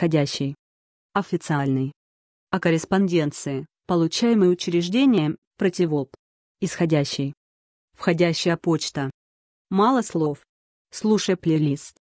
входящий. Официальный. О корреспонденции, получаемой учреждением, противоп. Исходящий. Входящая почта. Мало слов. Слушай плейлист.